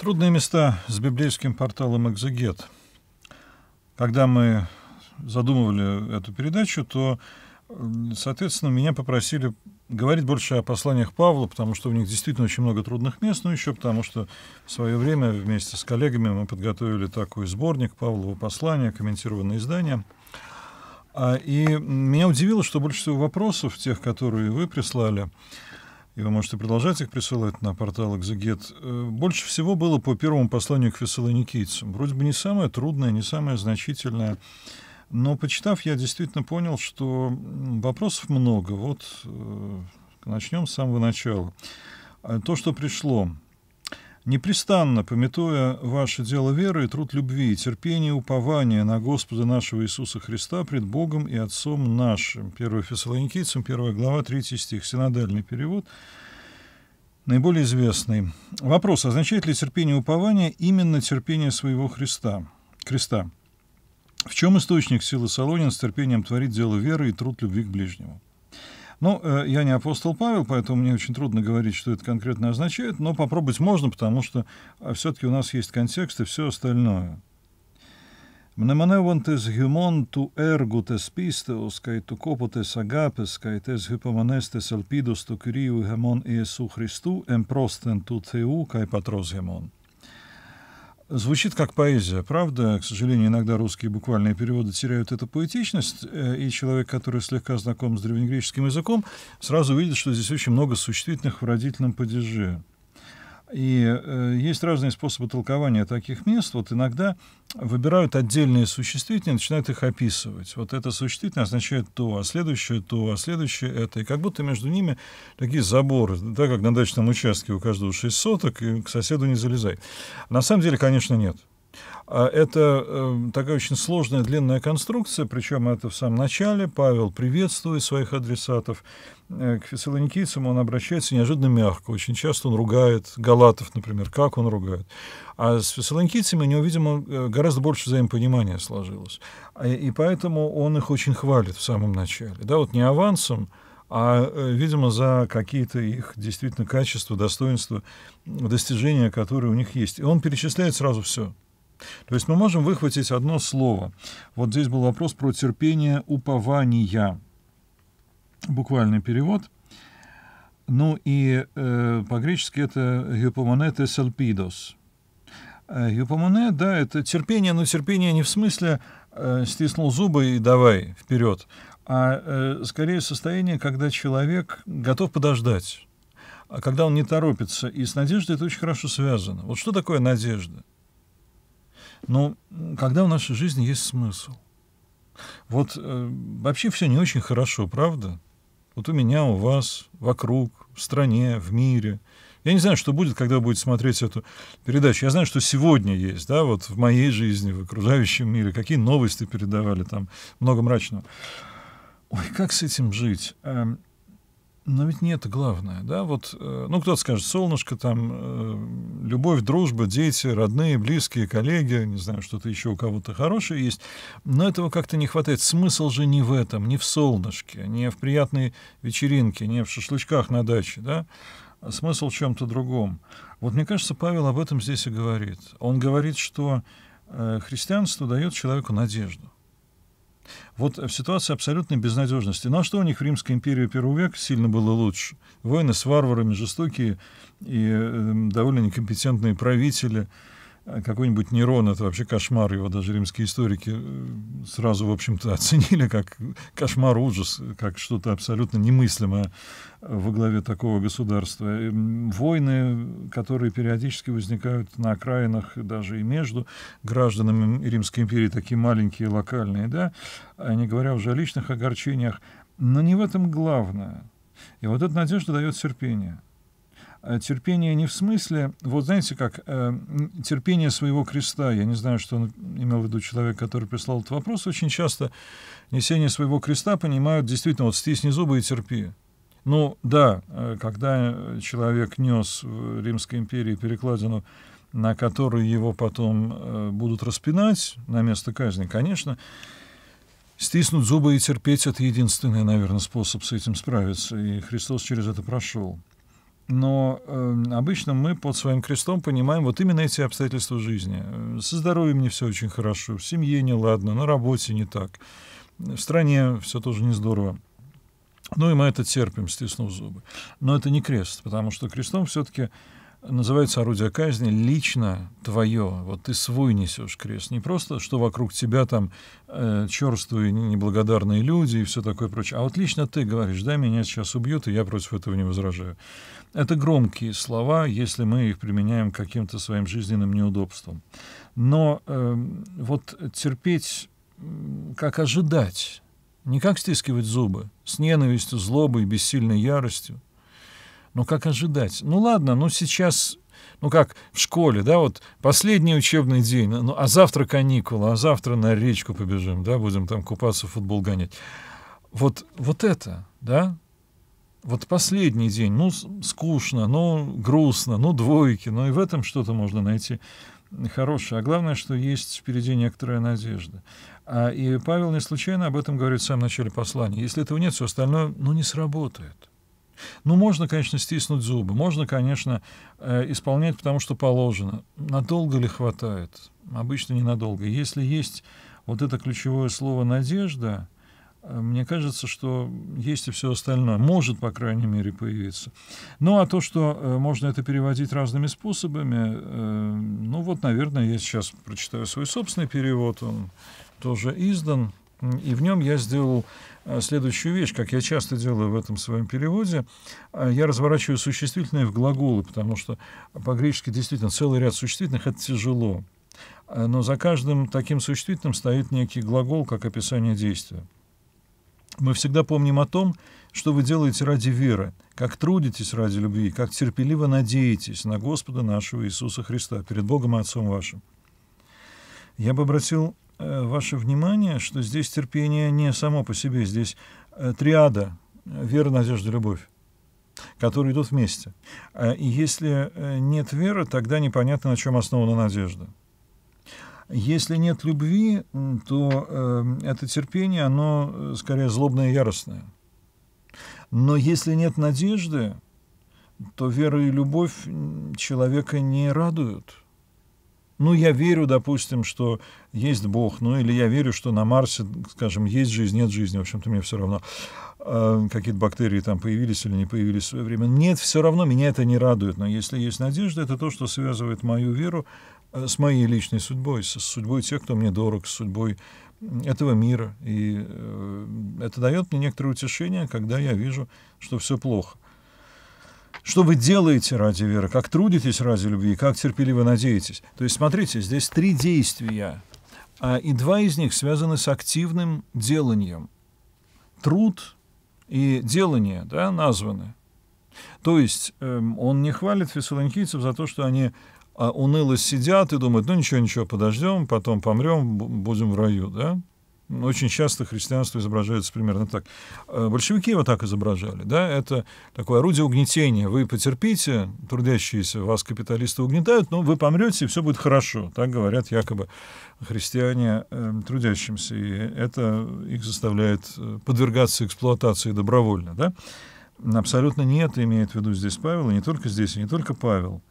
Трудные места с библейским порталом «Экзегет». Когда мы задумывали эту передачу, то, соответственно, меня попросили говорить больше о посланиях Павла, потому что в них действительно очень много трудных мест, но ну, еще потому что в свое время вместе с коллегами мы подготовили такой сборник Павлова послания, комментированное издание. А, и меня удивило, что больше всего вопросов, тех, которые вы прислали, и вы можете продолжать их присылать на портал «Экзегет», э, больше всего было по первому посланию к фессалоникийцам. Вроде бы не самое трудное, не самое значительное, но, почитав, я действительно понял, что вопросов много. Вот э, начнем с самого начала. Э, то, что пришло непрестанно пометуя ваше дело веры и труд любви, и терпения, упования на Господа нашего Иисуса Христа пред Богом и Отцом нашим». 1 Фессалоникийцам, 1 глава, 3 стих, синодальный перевод, наиболее известный. Вопрос, означает ли терпение упования именно терпение своего Христа? Христа. В чем источник силы Солонин с терпением творить дело веры и труд любви к ближнему? Ну, э, я не апостол Павел, поэтому мне очень трудно говорить, что это конкретно означает, но попробовать можно, потому что а, все-таки у нас есть контекст и все остальное. Мнемоневантес гюмон ту эргутес пистеус, кай ту копотес агапес, кай тес гипомонестес алпидус ту кирию гемон Иесу Христу, эмпростен ту теу, кай патрос гемон. Звучит как поэзия, правда? К сожалению, иногда русские буквальные переводы теряют эту поэтичность, э, и человек, который слегка знаком с древнегреческим языком, сразу видит, что здесь очень много существительных в родительном падеже. И э, есть разные способы толкования таких мест. Вот иногда выбирают отдельные существительные, начинают их описывать. Вот это существительное означает то, а следующее то, а следующее это. И как будто между ними такие заборы, да, как на дачном участке у каждого шесть соток, и к соседу не залезай. На самом деле, конечно, нет. А это эм, такая очень сложная длинная конструкция, причем это в самом начале. Павел приветствует своих адресатов. Э, к фессалоникийцам он обращается неожиданно мягко. Очень часто он ругает галатов, например, как он ругает. А с фессалоникийцами у него, видимо, э, гораздо больше взаимопонимания сложилось. А, и поэтому он их очень хвалит в самом начале. Да, вот не авансом, а, э, видимо, за какие-то их действительно качества, достоинства, достижения, которые у них есть. И он перечисляет сразу все. То есть мы можем выхватить одно слово. Вот здесь был вопрос про терпение упования. Буквальный перевод. Ну и э, по-гречески это «гипомонете салпидос». Э, гипомоне, да, это терпение, но терпение не в смысле э, стиснул зубы и давай вперед, а э, скорее состояние, когда человек готов подождать, а когда он не торопится. И с надеждой это очень хорошо связано. Вот что такое надежда? Но когда в нашей жизни есть смысл? Вот э, вообще все не очень хорошо, правда? Вот у меня, у вас, вокруг, в стране, в мире. Я не знаю, что будет, когда вы будете смотреть эту передачу. Я знаю, что сегодня есть, да, вот в моей жизни, в окружающем мире, какие новости передавали, там много мрачного. Ой, как с этим жить? Эм, но ведь не это главное, да? Вот, э, ну, кто-то скажет, солнышко, там, э, любовь, дружба, дети, родные, близкие, коллеги, не знаю, что-то еще у кого-то хорошее есть. Но этого как-то не хватает. Смысл же не в этом, не в солнышке, не в приятной вечеринке, не в шашлычках на даче, да? А смысл в чем-то другом. Вот мне кажется, Павел об этом здесь и говорит. Он говорит, что э, христианство дает человеку надежду. Вот в ситуации абсолютной безнадежности. На ну, а что у них в Римской империи первого века сильно было лучше? Войны с варварами, жестокие и э, довольно некомпетентные правители – а какой-нибудь Нерон, это вообще кошмар, его даже римские историки э, сразу, в общем-то, оценили как кошмар, ужас, как что-то абсолютно немыслимое во главе такого государства. Э, войны, которые периодически возникают на окраинах, даже и между гражданами Римской империи, такие маленькие, локальные, да, не говоря уже о личных огорчениях, но не в этом главное. И вот эта надежда дает терпение — Э, терпение не в смысле, вот знаете как, э, терпение своего креста, я не знаю, что он имел в виду человек, который прислал этот вопрос, очень часто несение своего креста понимают действительно, вот стисни зубы и терпи. Ну да, э, когда человек нес в Римской империи перекладину, на которую его потом э, будут распинать на место казни, конечно, стиснуть зубы и терпеть — это единственный, наверное, способ с этим справиться, и Христос через это прошел но э, обычно мы под своим крестом понимаем вот именно эти обстоятельства жизни. Э, со здоровьем не все очень хорошо, в семье не ладно, на работе не так, в стране все тоже не здорово. Ну и мы это терпим, стиснув зубы. Но это не крест, потому что крестом все-таки называется орудие казни лично твое. Вот ты свой несешь крест. Не просто, что вокруг тебя там э, черствые неблагодарные люди и все такое прочее. А вот лично ты говоришь, да, меня сейчас убьют, и я против этого не возражаю. Это громкие слова, если мы их применяем к каким-то своим жизненным неудобствам. Но э, вот терпеть, как ожидать, не как стискивать зубы, с ненавистью, злобой, бессильной яростью, ну как ожидать? Ну ладно, ну сейчас ну как в школе, да, вот последний учебный день, ну а завтра каникулы, а завтра на речку побежим, да, будем там купаться, футбол гонять. Вот, вот это, да, вот последний день, ну скучно, ну грустно, ну двойки, ну и в этом что-то можно найти хорошее. А главное, что есть впереди некоторая надежда. А, и Павел не случайно об этом говорит в самом начале послания. Если этого нет, все остальное, ну, не сработает. Ну, можно, конечно, стиснуть зубы, можно, конечно, э, исполнять, потому что положено. Надолго ли хватает? Обычно ненадолго. Если есть вот это ключевое слово «надежда», э, мне кажется, что есть и все остальное. Может, по крайней мере, появиться. Ну, а то, что э, можно это переводить разными способами, ну, вот, наверное, я сейчас прочитаю свой собственный перевод, он тоже издан и в нем я сделал э, следующую вещь, как я часто делаю в этом своем переводе. Э, я разворачиваю существительные в глаголы, потому что по-гречески действительно целый ряд существительных — это тяжело. Э, но за каждым таким существительным стоит некий глагол, как описание действия. Мы всегда помним о том, что вы делаете ради веры, как трудитесь ради любви, как терпеливо надеетесь на Господа нашего Иисуса Христа перед Богом и Отцом вашим. Я бы обратил Э, ваше внимание, что здесь терпение не само по себе, здесь э, триада э, вера, надежда, любовь которые идут вместе. И если нет веры, тогда непонятно, на чем основана надежда. Если нет любви, то это терпение, оно скорее злобное и яростное. Но если нет надежды, то вера и любовь человека не радуют ну, я верю, допустим, что есть Бог, ну, или я верю, что на Марсе, скажем, есть жизнь, нет жизни, в общем-то, мне все равно, э, какие-то бактерии там появились или не появились в свое время. Нет, все равно меня это не радует, но если есть надежда, это то, что связывает мою веру э, с моей личной судьбой, с судьбой тех, кто мне дорог, с судьбой этого мира. И э, это дает мне некоторое утешение, когда я вижу, что все плохо. Что вы делаете ради веры, как трудитесь ради любви, как терпеливо надеетесь. То есть, смотрите, здесь три действия, а, и два из них связаны с активным деланием. Труд и делание да, названы. То есть эм, он не хвалит фессалоникийцев за то, что они а, уныло сидят и думают, ну ничего, ничего, подождем, потом помрем, будем в раю, да? очень часто христианство изображается примерно так. Э, большевики его так изображали. Да? Это такое орудие угнетения. Вы потерпите, трудящиеся вас капиталисты угнетают, но вы помрете, и все будет хорошо. Так говорят якобы христиане э, трудящимся. И это их заставляет э, подвергаться эксплуатации добровольно. Да? Абсолютно нет, имеет в виду здесь Павел, и не только здесь, и не только Павел.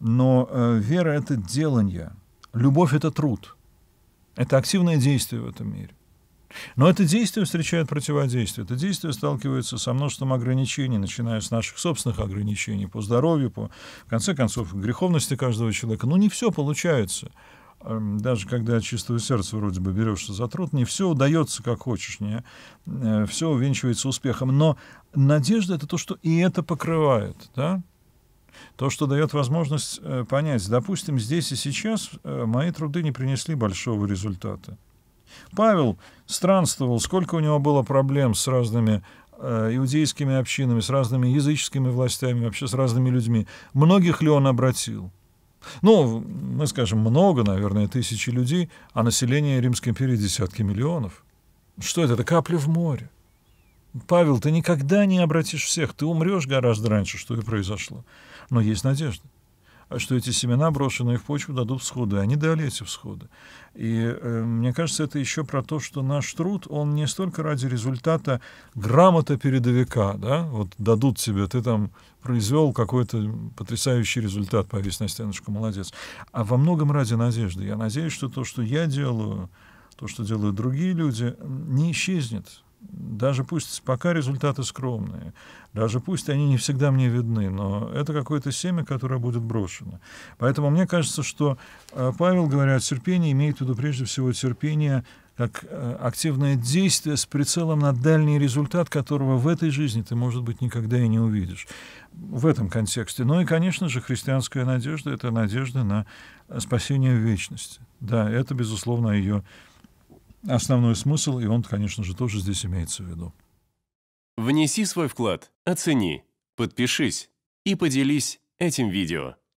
Но э, вера — это делание, любовь — это труд, это активное действие в этом мире. Но это действие встречает противодействие. Это действие сталкивается со множеством ограничений, начиная с наших собственных ограничений по здоровью, по, в конце концов, греховности каждого человека. Ну, не все получается. Эм, даже когда чистое сердце вроде бы берешься за труд, не все удается, как хочешь, не э, все увенчивается успехом. Но надежда — это то, что и это покрывает, да? то, что дает возможность э, понять, допустим, здесь и сейчас э, мои труды не принесли большого результата. Павел странствовал, сколько у него было проблем с разными э, иудейскими общинами, с разными языческими властями, вообще с разными людьми. Многих ли он обратил? Ну, мы скажем, много, наверное, тысячи людей, а население Римской империи десятки миллионов. Что это? Это капля в море. Павел, ты никогда не обратишь всех, ты умрешь гораздо раньше, что и произошло. Но есть надежда что эти семена, брошенные в почву, дадут всходы. Они дали эти всходы. И э, мне кажется, это еще про то, что наш труд, он не столько ради результата грамота передовика, да, вот дадут тебе, ты там произвел какой-то потрясающий результат, повесь на стеночку, молодец, а во многом ради надежды. Я надеюсь, что то, что я делаю, то, что делают другие люди, не исчезнет даже пусть пока результаты скромные, даже пусть они не всегда мне видны, но это какое-то семя, которое будет брошено. Поэтому мне кажется, что э, Павел, говоря о терпении, имеет в виду прежде всего терпение как э, активное действие с прицелом на дальний результат, которого в этой жизни ты, может быть, никогда и не увидишь. В этом контексте. Ну и, конечно же, христианская надежда — это надежда на э, спасение в вечности. Да, это, безусловно, ее основной смысл, и он, конечно же, тоже здесь имеется в виду. Внеси свой вклад, оцени, подпишись и поделись этим видео.